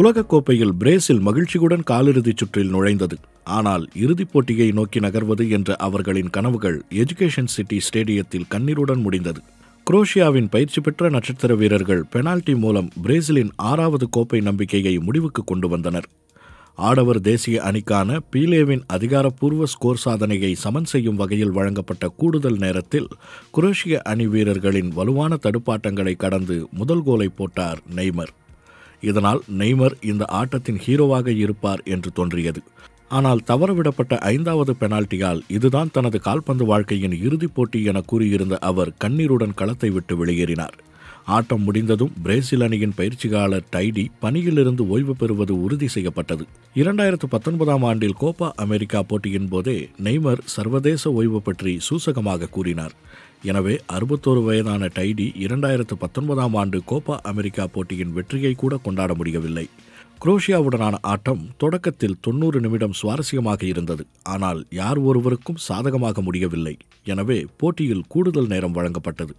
உலகக்கோப்பையில் Brazil மகிழ்ச்சியுடன் காலிறுதி சுற்றில் நுழைந்தது ஆனால் இறுதிப் போட்டியை நோக்கி நகர்வது என்ற அவர்களின் கனவுகள் எஜுகேஷன் சிட்டி ஸ்டேடியத்தில் கண்ணீருடன் முடிந்தது குரோஷியாவின் பயிற்சி பெற்ற நட்சத்திர வீரர்கள் பெனால்டி மூலம் பிரேசிலின் ஆறாவது கோப்பை நம்பிக்கையை முடிவுக்கு கொண்டு வந்தனர் ஆடவர் தேசிய அணிக்கான பீலேவின் அதிகாரப்பூர்வ ஸ்கோர் சாதனையை சமன் செய்யும் வகையில் வழங்கப்பட்ட கூடுதல் நேரத்தில் குரோஷிய அணி வீரர்களின் வலுவான தடுப்பாட்டங்களை கடந்து முதல் கோலை போட்டார் நெய்மர் இதனால் நெய்மர் இந்த ஆட்டத்தின் ஹீரோவாக இருப்பார் என்று தோன்றியது ஆனால் தவறவிடப்பட்ட ஐந்தாவது பெனால்டியால் இதுதான் தனது கால்பந்து வாழ்க்கையின் இறுதிப் போட்டி என கூறியிருந்த அவர் கண்ணீருடன் களத்தை விட்டு வெளியேறினார் ஆட்டம் முடிந்ததும் பிரேசில் அணியின் பயிற்சியாளர் டைடி பணியிலிருந்து ஓய்வு பெறுவது உறுதி செய்யப்பட்டது இரண்டாயிரத்து பத்தொன்பதாம் ஆண்டில் கோப்பா அமெரிக்கா போட்டியின் போதே நெய்மர் சர்வதேச ஓய்வு பற்றி சூசகமாக கூறினார் எனவே அறுபத்தோரு வயதான டைடி இரண்டாயிரத்து பத்தொன்பதாம் ஆண்டு கோப்பா அமெரிக்கா போட்டியின் வெற்றியை கூட கொண்டாட முடியவில்லை குரோஷியாவுடனான ஆட்டம் தொடக்கத்தில் தொன்னூறு நிமிடம் சுவாரஸ்யமாக இருந்தது ஆனால் யார் ஒருவருக்கும் சாதகமாக முடியவில்லை எனவே போட்டியில் கூடுதல் நேரம் வழங்கப்பட்டது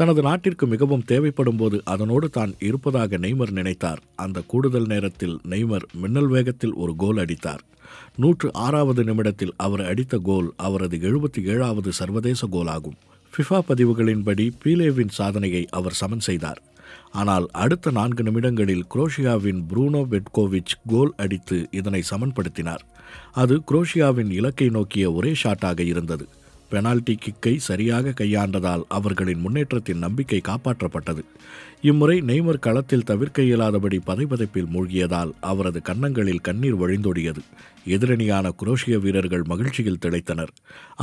தனது நாட்டிற்கு மிகவும் தேவைப்படும் போது அதனோடு தான் இருப்பதாக நெய்மர் நினைத்தார் அந்த கூடுதல் நேரத்தில் நெய்மர் மின்னல் வேகத்தில் ஒரு கோல் அடித்தார் நூற்று ஆறாவது நிமிடத்தில் அவர் அடித்த கோல் அவரது எழுபத்தி ஏழாவது சர்வதேச கோல் ஆகும் ஃபிஃபா பதிவுகளின்படி பீலேவின் சாதனையை அவர் சமன் செய்தார் ஆனால் அடுத்த நான்கு நிமிடங்களில் குரோஷியாவின் ப்ரூனோ பெட்கோவிச் கோல் அடித்து இதனை சமன்படுத்தினார் அது குரோஷியாவின் இலக்கை நோக்கிய ஒரே ஷாட்டாக இருந்தது பெனால்டி கிக்கை சரியாக கையாண்டதால் அவர்களின் முன்னேற்றத்தின் நம்பிக்கை காப்பாற்றப்பட்டது இம்முறை நெய்மர் களத்தில் தவிர்க்க இயலாதபடி பதைப்பதைப்பில் மூழ்கியதால் அவரது கன்னங்களில் கண்ணீர் வழிந்தோடியது எதிரணியான குரோஷிய வீரர்கள் மகிழ்ச்சியில் திளைத்தனர்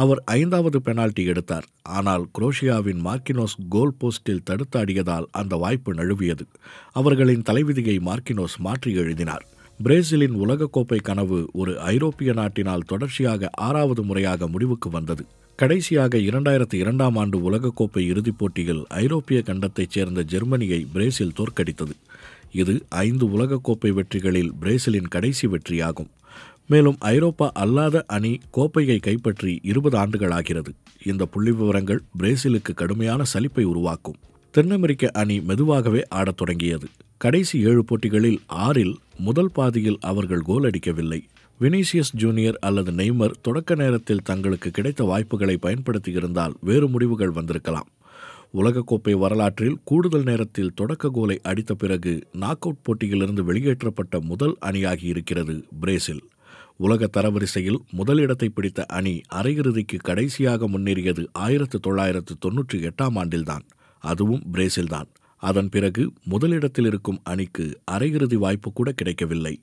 அவர் ஐந்தாவது பெனால்டி எடுத்தார் ஆனால் குரோஷியாவின் மார்க்கினோஸ் கோல் போஸ்டில் தடுத்தாடியதால் அந்த வாய்ப்பு நழுவியது அவர்களின் தலைவிதியை மார்க்கினோஸ் மாற்றி எழுதினார் பிரேசிலின் உலகக்கோப்பை கனவு ஒரு ஐரோப்பிய நாட்டினால் தொடர்ச்சியாக ஆறாவது முறையாக முடிவுக்கு வந்தது கடைசியாக இரண்டாயிரத்தி இரண்டாம் ஆண்டு உலகக்கோப்பை இறுதிப் போட்டியில் ஐரோப்பிய கண்டத்தைச் சேர்ந்த ஜெர்மனியை பிரேசில் தோற்கடித்தது இது ஐந்து உலகக்கோப்பை வெற்றிகளில் பிரேசிலின் கடைசி வெற்றியாகும் மேலும் ஐரோப்பா அல்லாத அணி கோப்பையை கைப்பற்றி இருபது ஆண்டுகளாகிறது இந்த புள்ளி விவரங்கள் பிரேசிலுக்கு கடுமையான சலிப்பை உருவாக்கும் தென் அமெரிக்க அணி மெதுவாகவே ஆடத் தொடங்கியது கடைசி ஏழு போட்டிகளில் ஆறில் முதல் பாதியில் அவர்கள் கோல் அடிக்கவில்லை வினீசியஸ் ஜூனியர் அல்லது நெய்மர் தொடக்க நேரத்தில் தங்களுக்கு கிடைத்த வாய்ப்புகளை பயன்படுத்தியிருந்தால் வேறு முடிவுகள் வந்திருக்கலாம் உலகக்கோப்பை வரலாற்றில் கூடுதல் நேரத்தில் தொடக்க கோலை அடித்த பிறகு நாக் அவுட் போட்டியிலிருந்து வெளியேற்றப்பட்ட முதல் அணியாகியிருக்கிறது பிரேசில் உலக தரவரிசையில் முதலிடத்தை பிடித்த அணி அரையிறுதிக்கு கடைசியாக முன்னேறியது ஆயிரத்து தொள்ளாயிரத்து தொன்னூற்றி எட்டாம் ஆண்டில்தான் அதுவும் பிரேசில்தான் அதன் பிறகு முதலிடத்தில் இருக்கும் அணிக்கு அரையிறுதி வாய்ப்பு கூட கிடைக்கவில்லை